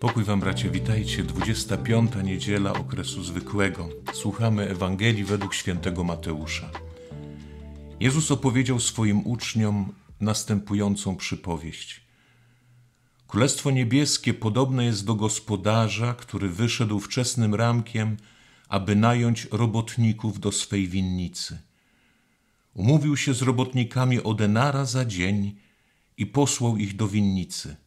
Pokój wam bracie, witajcie. 25. niedziela okresu zwykłego. Słuchamy Ewangelii według świętego Mateusza. Jezus opowiedział swoim uczniom następującą przypowieść. Królestwo niebieskie podobne jest do gospodarza, który wyszedł wczesnym ramkiem, aby nająć robotników do swej winnicy. Umówił się z robotnikami o denara za dzień i posłał ich do winnicy –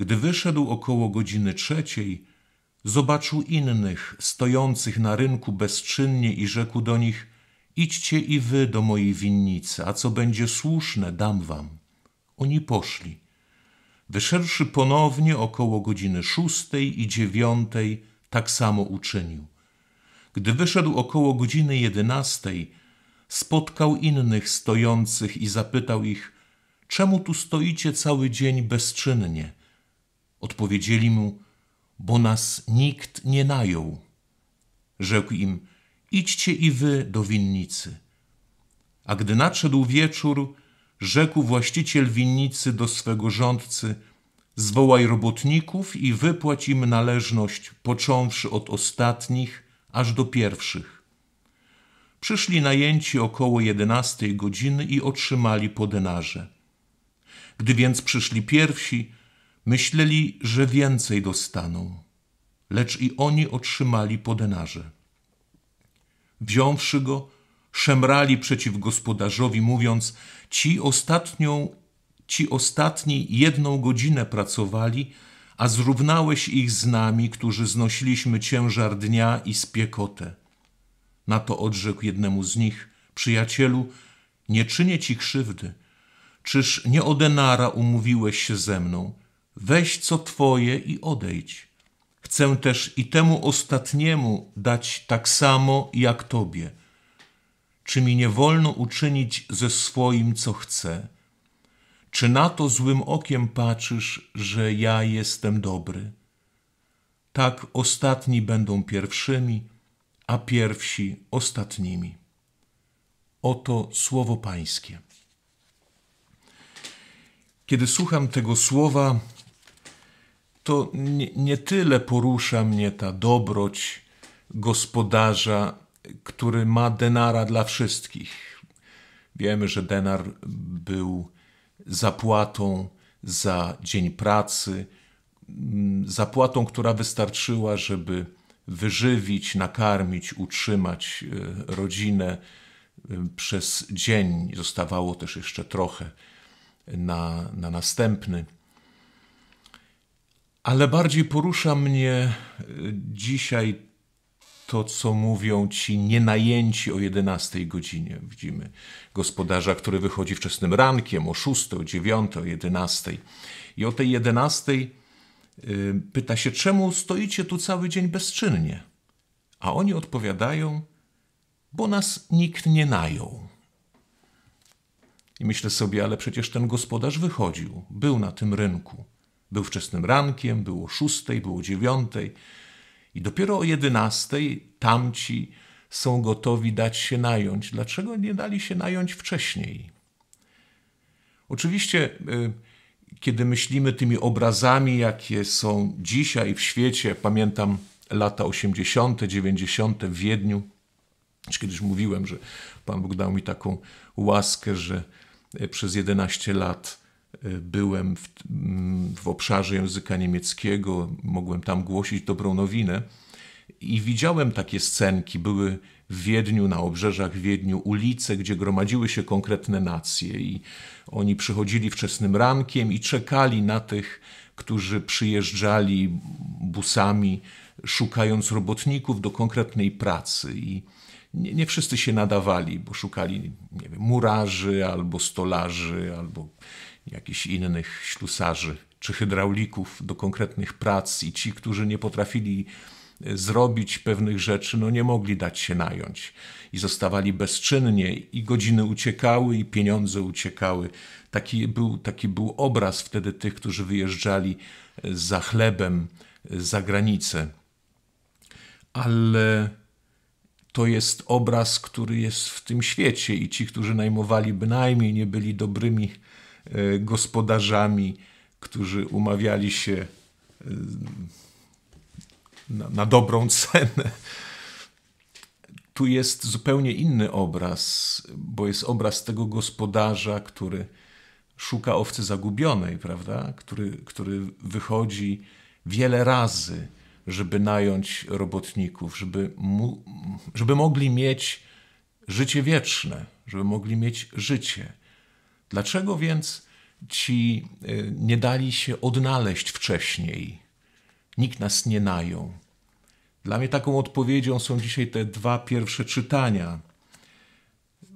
gdy wyszedł około godziny trzeciej, zobaczył innych stojących na rynku bezczynnie i rzekł do nich: Idźcie i wy do mojej winnicy, a co będzie słuszne, dam wam. Oni poszli. Wyszedłszy ponownie około godziny szóstej i dziewiątej, tak samo uczynił. Gdy wyszedł około godziny jedenastej, spotkał innych stojących i zapytał ich: Czemu tu stoicie cały dzień bezczynnie? Odpowiedzieli mu, bo nas nikt nie najął. Rzekł im, idźcie i wy do winnicy. A gdy nadszedł wieczór, rzekł właściciel winnicy do swego rządcy, zwołaj robotników i wypłać im należność, począwszy od ostatnich aż do pierwszych. Przyszli najęci około jedenastej godziny i otrzymali po denarze. Gdy więc przyszli pierwsi, Myśleli, że więcej dostaną, lecz i oni otrzymali po denarze. Wziąwszy go, szemrali przeciw gospodarzowi, mówiąc: Ci ostatnią, ci ostatni jedną godzinę pracowali, a zrównałeś ich z nami, którzy znosiliśmy ciężar dnia i spiekotę. Na to odrzekł jednemu z nich: Przyjacielu, nie czynię ci krzywdy. Czyż nie o denara umówiłeś się ze mną? weź co Twoje i odejdź. Chcę też i temu ostatniemu dać tak samo jak Tobie. Czy mi nie wolno uczynić ze swoim, co chcę? Czy na to złym okiem patrzysz, że ja jestem dobry? Tak ostatni będą pierwszymi, a pierwsi ostatnimi. Oto słowo Pańskie. Kiedy słucham tego słowa, to nie, nie tyle porusza mnie ta dobroć gospodarza, który ma denara dla wszystkich. Wiemy, że denar był zapłatą za dzień pracy, mm, zapłatą, która wystarczyła, żeby wyżywić, nakarmić, utrzymać e, rodzinę e, przez dzień. Zostawało też jeszcze trochę na, na następny. Ale bardziej porusza mnie e, dzisiaj to, co mówią ci nienajęci o 11 godzinie. Widzimy gospodarza, który wychodzi wczesnym rankiem o 6, o 9, o 11. I o tej 11 e, pyta się, czemu stoicie tu cały dzień bezczynnie? A oni odpowiadają, bo nas nikt nie najął. I myślę sobie, ale przecież ten gospodarz wychodził, był na tym rynku. Był wczesnym rankiem, było szóstej, było dziewiątej. I dopiero o jedenastej tamci są gotowi dać się nająć. Dlaczego nie dali się nająć wcześniej? Oczywiście, y, kiedy myślimy tymi obrazami, jakie są dzisiaj w świecie, pamiętam lata 80., 90. w Wiedniu, kiedyś mówiłem, że Pan Bóg dał mi taką łaskę, że y, przez 11 lat byłem w, mm, w, obszarze języka niemieckiego, mogłem tam głosić dobrą nowinę i widziałem takie scenki. Były w Wiedniu, na obrzeżach Wiedniu, ulice, gdzie gromadziły się konkretne nacje i oni przychodzili wczesnym rankiem i czekali na tych, którzy przyjeżdżali busami, szukając robotników do konkretnej pracy. I nie, nie wszyscy się nadawali, bo szukali nie wiem, murarzy albo stolarzy, albo jakichś innych ślusarzy czy hydraulików do konkretnych prac i ci, którzy nie potrafili e, zrobić pewnych rzeczy, no nie mogli dać się nająć i zostawali bezczynnie i godziny uciekały i pieniądze uciekały. Taki był, taki był obraz wtedy tych, którzy wyjeżdżali e, za chlebem e, za granicę. Ale to jest obraz, który jest w tym świecie i ci, którzy najmowali bynajmniej nie byli dobrymi E, gospodarzami, którzy umawiali się e, na, na dobrą cenę. Tu jest zupełnie inny obraz, bo jest obraz tego gospodarza, który szuka owcy zagubionej, prawda? Który, który wychodzi wiele razy, żeby nająć robotników, żeby, mu, żeby mogli mieć życie wieczne, żeby mogli mieć życie. Dlaczego więc ci y, nie dali się odnaleźć wcześniej? Nikt nas nie najął. Dla mnie taką odpowiedzią są dzisiaj te dwa pierwsze czytania.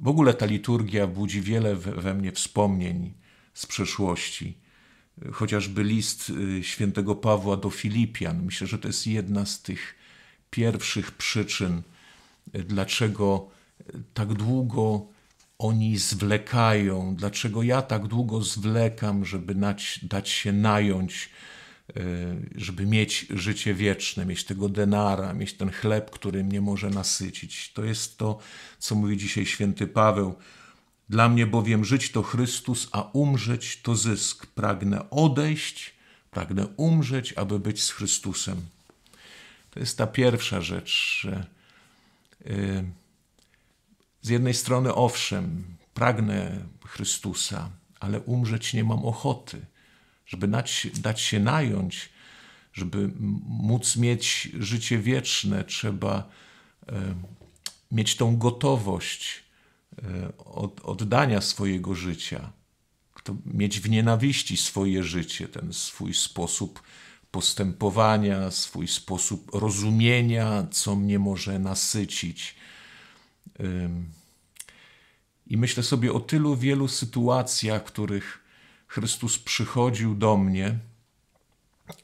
W ogóle ta liturgia budzi wiele we mnie wspomnień z przeszłości. Chociażby list y, świętego Pawła do Filipian. Myślę, że to jest jedna z tych pierwszych przyczyn, y, dlaczego tak długo oni zwlekają, dlaczego ja tak długo zwlekam, żeby nać, dać się nająć, e, żeby mieć życie wieczne, mieć tego denara, mieć ten chleb, który mnie może nasycić. To jest to, co mówi dzisiaj święty Paweł. Dla mnie bowiem żyć to Chrystus, a umrzeć to zysk. Pragnę odejść, pragnę umrzeć, aby być z Chrystusem. To jest ta pierwsza rzecz, że yy, z jednej strony, owszem, pragnę Chrystusa, ale umrzeć nie mam ochoty, żeby dać, dać się nająć, żeby móc mieć życie wieczne, trzeba e, mieć tą gotowość e, oddania swojego życia, mieć w nienawiści swoje życie, ten swój sposób postępowania, swój sposób rozumienia, co mnie może nasycić i myślę sobie o tylu wielu sytuacjach, w których Chrystus przychodził do mnie,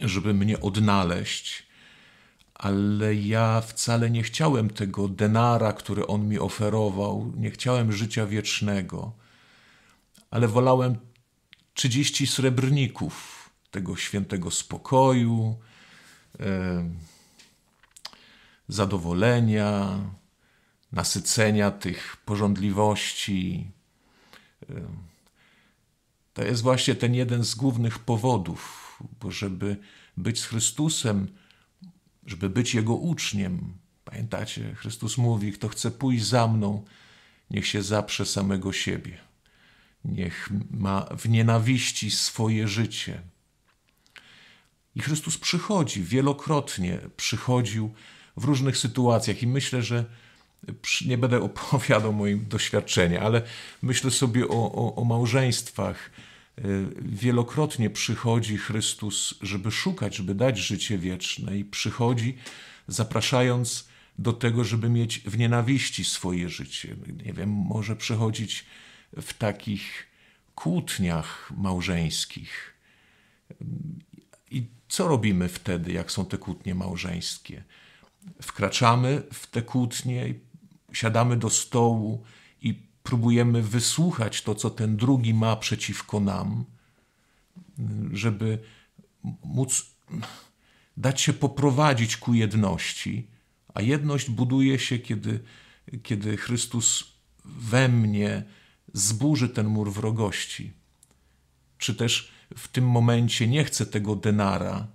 żeby mnie odnaleźć, ale ja wcale nie chciałem tego denara, który on mi oferował, nie chciałem życia wiecznego, ale wolałem 30 srebrników tego świętego spokoju, zadowolenia, nasycenia tych porządliwości. To jest właśnie ten jeden z głównych powodów, bo żeby być z Chrystusem, żeby być Jego uczniem, pamiętacie, Chrystus mówi: Kto chce pójść za mną, niech się zaprze samego siebie. Niech ma w nienawiści swoje życie. I Chrystus przychodzi, wielokrotnie przychodził w różnych sytuacjach, i myślę, że nie będę opowiadał moim doświadczenia, ale myślę sobie o, o, o małżeństwach. Y, wielokrotnie przychodzi Chrystus, żeby szukać, żeby dać życie wieczne, i przychodzi zapraszając do tego, żeby mieć w nienawiści swoje życie. Nie wiem, może przychodzić w takich kłótniach małżeńskich. I co robimy wtedy, jak są te kłótnie małżeńskie? Wkraczamy w te kłótnie i siadamy do stołu i próbujemy wysłuchać to, co ten drugi ma przeciwko nam, żeby móc dać się poprowadzić ku jedności. A jedność buduje się, kiedy, kiedy Chrystus we mnie zburzy ten mur wrogości. Czy też w tym momencie nie chcę tego denara,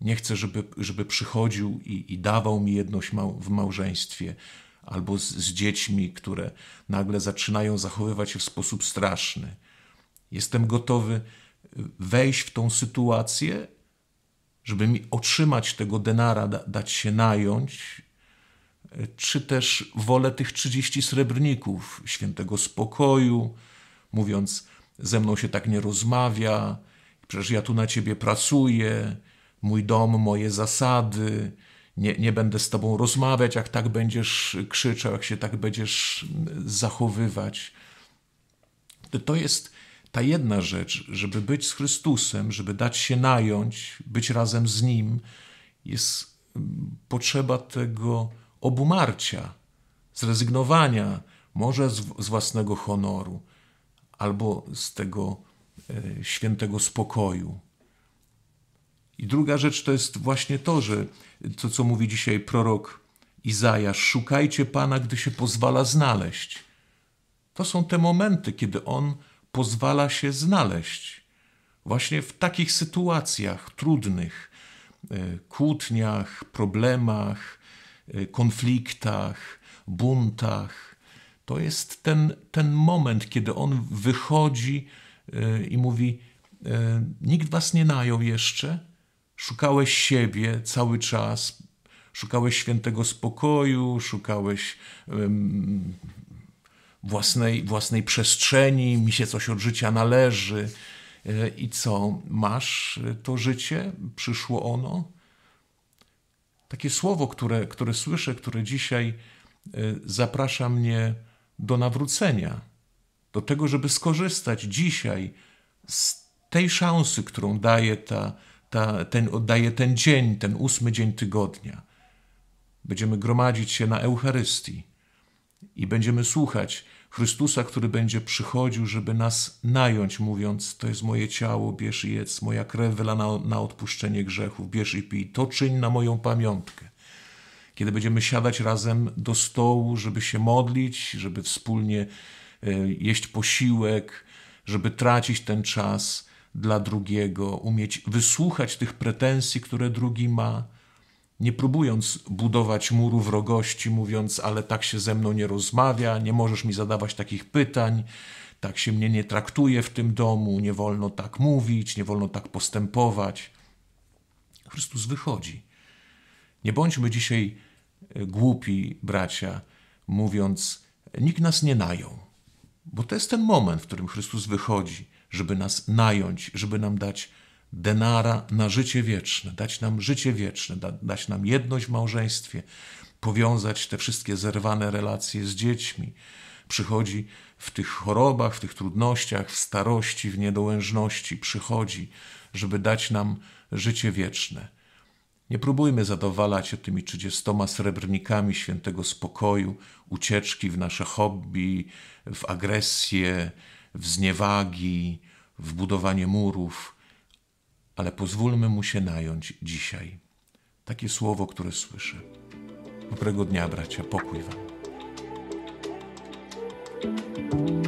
nie chcę, żeby, żeby przychodził i, i dawał mi jedność w małżeństwie, albo z, z dziećmi, które nagle zaczynają zachowywać się w sposób straszny. Jestem gotowy wejść w tą sytuację, żeby mi otrzymać tego denara, da, dać się nająć, czy też wolę tych 30 srebrników świętego spokoju, mówiąc, ze mną się tak nie rozmawia, przecież ja tu na ciebie pracuję, mój dom, moje zasady, nie, nie będę z tobą rozmawiać, jak tak będziesz krzyczał, jak się tak będziesz zachowywać. To jest ta jedna rzecz, żeby być z Chrystusem, żeby dać się nająć, być razem z Nim, jest mm, potrzeba tego obumarcia, zrezygnowania, może z, z własnego honoru, albo z tego e, świętego spokoju. I druga rzecz to jest właśnie to, że to, co mówi dzisiaj prorok Izajasz, szukajcie Pana, gdy się pozwala znaleźć. To są te momenty, kiedy On pozwala się znaleźć. Właśnie w takich sytuacjach trudnych, e, kłótniach, problemach, e, konfliktach, buntach. To jest ten, ten moment, kiedy on wychodzi e, i mówi: Nikt was nie najął jeszcze, Szukałeś siebie cały czas, szukałeś świętego spokoju, szukałeś um, własnej, własnej przestrzeni, mi się coś od życia należy. E, I co, masz to życie? Przyszło ono? Takie słowo, które, które słyszę, które dzisiaj e, zaprasza mnie do nawrócenia, do tego, żeby skorzystać dzisiaj z tej szansy, którą daje ta ta, ten, oddaje ten dzień, ten ósmy dzień tygodnia. Będziemy gromadzić się na Eucharystii i będziemy słuchać Chrystusa, który będzie przychodził, żeby nas nająć, mówiąc: To jest moje ciało, bierz i jedz, moja krew wylana na odpuszczenie grzechów, bierz i pij, to czyń na moją pamiątkę. Kiedy będziemy siadać razem do stołu, żeby się modlić, żeby wspólnie e, jeść posiłek, żeby tracić ten czas dla drugiego, umieć wysłuchać tych pretensji, które drugi ma, nie próbując budować muru wrogości, mówiąc, ale tak się ze mną nie rozmawia, nie możesz mi zadawać takich pytań, tak się mnie nie traktuje w tym domu, nie wolno tak mówić, nie wolno tak postępować. Chrystus wychodzi. Nie bądźmy dzisiaj e, głupi, bracia, mówiąc, nikt nas nie najął. Bo to jest ten moment, w którym Chrystus wychodzi żeby nas nająć, żeby nam dać denara na życie wieczne, dać nam życie wieczne, da, dać nam jedność w małżeństwie, powiązać te wszystkie zerwane relacje z dziećmi. Przychodzi w tych chorobach, w tych trudnościach, w starości, w niedołężności, przychodzi, żeby dać nam życie wieczne. Nie próbujmy zadowalać się tymi trzydziestoma srebrnikami świętego spokoju, ucieczki w nasze hobby, w agresję, w zniewagi, w budowanie murów, ale pozwólmy mu się nająć dzisiaj. Takie słowo, które słyszę. Dobrego dnia, bracia, pokój Wam.